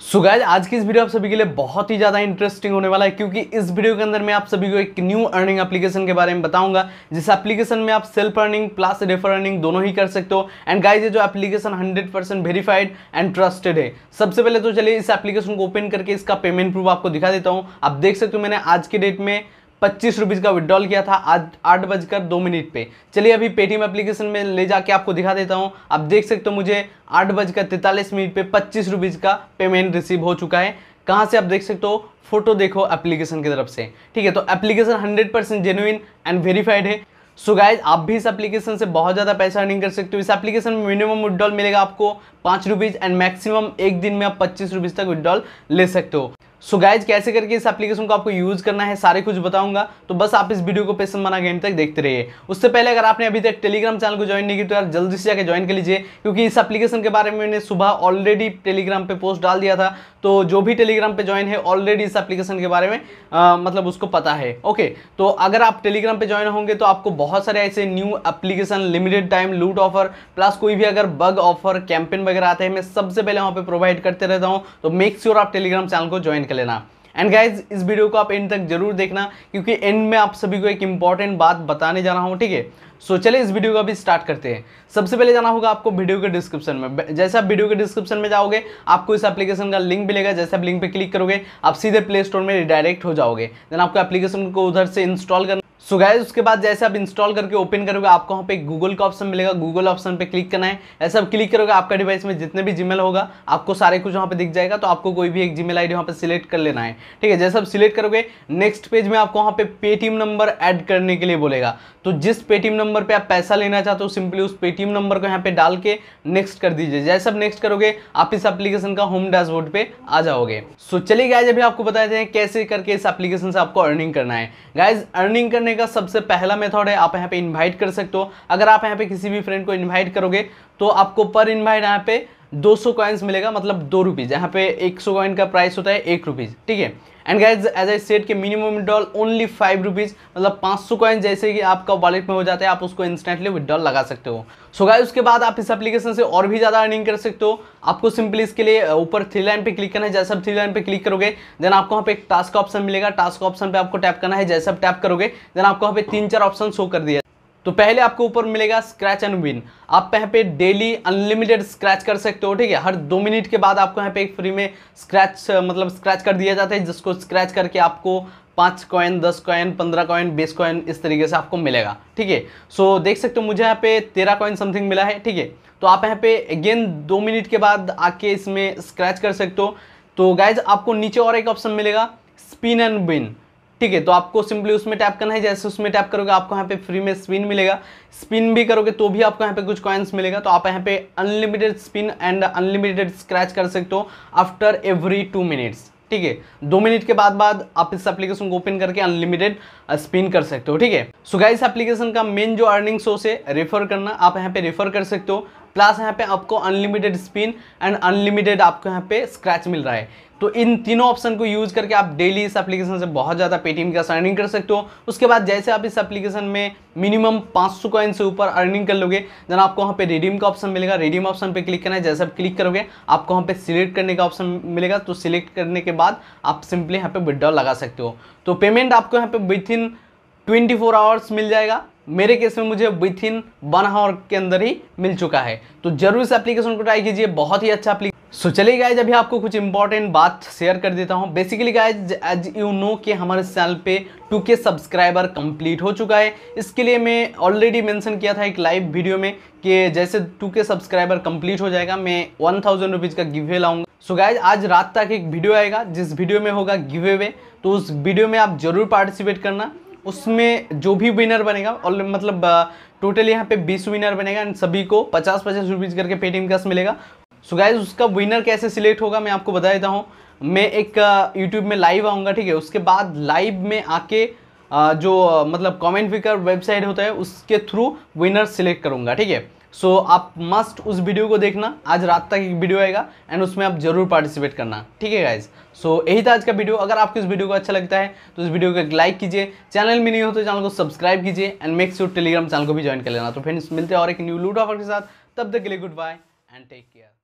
सो so आज की इस वीडियो आप सभी के लिए बहुत ही ज़्यादा इंटरेस्टिंग होने वाला है क्योंकि इस वीडियो के अंदर मैं आप सभी को एक न्यू अर्निंग एप्लीकेशन के बारे में बताऊंगा जिस एप्लीकेशन में आप self earning plus refer earning दोनों ही कर सकते हो एंड गाइज ये जो application 100% percent verified and trusted है सबसे पहले तो चलिए इस एप्लीकेशन को ओपन करके इसका पेमेंट प्रूफ आपको दिखा देता हूँ आप देख सकते हो मैंने आज के डेट में पच्चीस रुपीज़ का विड्रॉल किया था आज आठ बजकर दो मिनट पे चलिए अभी पेटीएम एप्लीकेशन में ले जाके आपको दिखा देता हूँ आप देख सकते हो मुझे आठ बजकर तैतालीस मिनट पे पच्चीस रुपीज़ का पेमेंट रिसीव हो चुका है कहाँ से आप देख सकते हो फोटो देखो एप्लीकेशन की तरफ से ठीक है तो application hundred percent genuine and verified है सो so गाइज आप भी इस एप्लीकेशन से बहुत ज़्यादा पैसा अर्निंग कर सकते हो इस एप्लीकेशन में मिनिमम विड्रॉल मिलेगा आपको पाँच रुपीज़ एंड मैक्सिमम एक दिन में आप पच्चीस रुपीज़ तक विड्रॉल ले सकते हो सो गाइज कैसे करके इस एप्लीकेशन को आपको यूज़ करना है सारे कुछ बताऊंगा तो बस आप इस वीडियो को पेशन बना के एंड तक देखते रहिए उससे पहले अगर आपने अभी तक टेलीग्राम चैनल को ज्वाइन नहीं किया तो यार जल्दी से जाकर ज्वाइन कर लीजिए क्योंकि इस एप्लीकेशन के बारे में मैंने सुबह ऑलरेडी टेलीग्राम पर पोस्ट डाल दिया था तो जो भी टेलीग्राम पर ज्वाइन है ऑलरेडी इस एप्लीकेशन के बारे में आ, मतलब उसको पता है ओके तो अगर आप टेलीग्राम पर ज्वाइन होंगे तो आपको बहुत सारे ऐसे न्यू एप्लीकेशन लिमिटेड टाइम लूट ऑफर प्लस कोई भी अगर बग ऑफर कैंपेन वगैरह आते हैं मैं सबसे पहले वहाँ पर प्रोवाइड करते रहता हूँ तो मेक श्योर आप टेलीग्राम चैनल को ज्वाइन लेना एंड गाइज इस वीडियो को आप एंड तक जरूर देखना क्योंकि एंड में आप सभी को एक इंपॉर्टेंट बात बताने जा रहा हूँ ठीक है सो चले इस वीडियो को अभी स्टार्ट करते हैं सबसे पहले जाना होगा आपको वीडियो के डिस्क्रिप्शन में जैसे आप वीडियो के डिस्क्रिप्शन में जाओगे आपको इस एप्लीकेशन का लिंक मिलेगा जैसे आप लिंक पे क्लिक करोगे आप सीधे प्ले स्टोर में डायरेक्ट हो जाओगे देन आपको एप्लीकेशन को उधर से इंस्टॉल करना सो गाइज उसके बाद जैसे आप इंस्टॉल करके ओपन करोगे आपको वहाँ पे गूगल का ऑप्शन मिलेगा गूगल ऑप्शन पे क्लिक करना है ऐसा आप क्लिक करोगे आपका डिवाइस में जितने भी जीमेल होगा आपको सारे कुछ वहाँ पे दिख जाएगा तो आपको कोई भी एक जीमेल आईडी वहाँ पे सिलेक्ट कर लेना है ठीक है जैसे आप सिलेक्ट करोगे नेक्स्ट पेज में आपको वहाँ पे पेटीएम नंबर एड करने के लिए बोलेगा तो जिस पेटीएम नंबर पर पे आप पैसा लेना चाहते हो सिंपली उस पेटीएम नंबर को यहाँ पे डाल के नेक्स्ट कर दीजिए जैसे आप नेक्स्ट करोगे आप इस एप्लीकेशन का होम डैशबोर्ड पे आ जाओगे सो चलिए गाइज अभी आपको बताते हैं कैसे करके इस एप्लीकेशन से आपको अर्निंग करना है गाइज अर्निंग करने का सबसे पहला मेथड है आप यहाँ पे इन्वाइट कर सकते हो अगर आप यहाँ पे किसी भी फ्रेंड को इन्वाइट करोगे तो आपको पर इनवाइट यहाँ पे 200 कॉइन्स मिलेगा मतलब दो रुपीज़ यहाँ पे 100 कॉइन का प्राइस होता है एक रुपीज़ ठीक है and guys as I said के minimum withdrawal only five rupees मतलब 500 सौ कॉइन जैसे कि आपका वॉलेट में हो जाता है आप उसको इंस्टेंटली विड्रॉल लगा सकते हो सो so गाइज उसके बाद आप इस एप्लीकेशन से और भी ज़्यादा अर्निंग कर सकते हो आपको सिंपली इसके लिए ऊपर थ्री लाइन पे क्लिक करना है जैसे आप थ्री लाइन पे क्लिक करोगे देन आपको वहाँ पे एक टास्क ऑप्शन मिलेगा टास्क ऑप्शन पे आपको टैप करना है जैसे आप टैप करोगे देन आपको वहाँ पे तीन चार ऑप्शन शो कर दिया तो पहले आपको ऊपर मिलेगा स्क्रैच एंड विन आप यहाँ पे डेली अनलिमिटेड स्क्रैच कर सकते हो ठीक है हर दो मिनट के बाद आपको यहाँ पे एक फ्री में स्क्रैच मतलब स्क्रैच कर दिया जाता है जिसको स्क्रैच करके आपको पाँच कॉइन दस कॉइन पंद्रह कॉइन बीस कॉइन इस तरीके से आपको मिलेगा ठीक है सो देख सकते हो मुझे यहाँ पे तेरह कॉइन समथिंग मिला है ठीक है तो आप यहाँ पे अगेन दो मिनट के बाद आके इसमें स्क्रैच कर सकते हो तो गाइज आपको नीचे और एक ऑप्शन मिलेगा स्पिन एंड विन ठीक है तो आपको सिंपली उसमें टैप करना है जैसे उसमें टैप करोगे आपको यहाँ पे फ्री में स्पिन मिलेगा स्पिन भी करोगे तो भी आपको यहाँ पे कुछ कॉइन्स मिलेगा तो आप यहाँ पे unlimited spin and unlimited scratch कर सकते हो आफ्टर एवरी टू मिनट्स ठीक है दो मिनट के बाद बाद आप इस एप्लीकेशन को ओपन करके अनलिमिटेड स्पिन कर सकते हो ठीक है सो गाइस एप्लीकेशन का मेन जो अर्निंग सोर्स है रेफर करना आप यहाँ पे रेफर कर सकते हो प्लस यहाँ पे आपको अनलिमिटेड स्पिन एंड अनलिमिटेड आपको यहाँ पे स्क्रैच मिल रहा है तो इन तीनों ऑप्शन को यूज करके आप डेली इस एप्लीकेशन से बहुत ज़्यादा पेटीएम का अर्निंग कर सकते हो उसके बाद जैसे आप इस एप्लीकेशन में मिनिमम 500 सौ कॉइन से ऊपर अर्निंग कर लोगे जन आपको वहाँ पे रिडीम का ऑप्शन मिलेगा रिडीम ऑप्शन पे क्लिक करना है जैसे आप क्लिक करोगे आपको वहाँ पे सिलेक्ट करने का ऑप्शन मिलेगा तो सिलेक्ट करने के बाद आप सिंपली यहाँ पे विड्रॉ लगा सकते हो तो पेमेंट आपको यहाँ पे विथ इन ट्वेंटी आवर्स मिल जाएगा मेरे केस में मुझे विथ इन वन आवर के अंदर ही मिल चुका है तो जरूर इस एप्लीकेशन को ट्राई कीजिए बहुत ही अच्छा एप्लीकेशन सो चलिए गाइज अभी आपको कुछ इंपॉर्टेंट बात शेयर कर देता हूँ basically guys as you know कि हमारे चैनल पे 2k सब्सक्राइबर कंप्लीट हो चुका है इसके लिए मैं ऑलरेडी मेंशन किया था एक लाइव वीडियो में कि जैसे 2k सब्सक्राइबर कंप्लीट हो जाएगा मैं वन थाउजेंड रुपीज़ का गिवे लाऊंगा सो so गाइज आज रात तक एक वीडियो आएगा जिस वीडियो में होगा गिवे वे तो उस वीडियो में आप जरूर पार्टिसिपेट करना उसमें जो भी विनर बनेगा और मतलब टोटल uh, यहाँ पे 20 विनर बनेगा एंड सभी को पचास पचास रुपीज़ करके पेटीएम कैश मिलेगा सो so गाइज उसका विनर कैसे सिलेक्ट होगा मैं आपको बता देता हूँ मैं एक यूट्यूब uh, में लाइव आऊँगा ठीक है उसके बाद लाइव में आके uh, जो मतलब कमेंट फिकर वेबसाइट होता है उसके थ्रू विनर सिलेक्ट करूँगा ठीक है सो so, आप मस्ट उस वीडियो को देखना आज रात तक एक वीडियो आएगा एंड उसमें आप जरूर पार्टिसिपेट करना ठीक है गाइज सो so, यही था आज का वीडियो अगर आपको इस वीडियो को अच्छा लगता है तो इस वीडियो को एक लाइक कीजिए चैनल में नहीं हो तो चैनल को सब्सक्राइब कीजिए and make sure Telegram channel को भी ज्वाइन कर लेना तो फ्रेंड्स मिलते हैं और एक न्यू लूट ऑफर के साथ तब तक के लिए goodbye and take care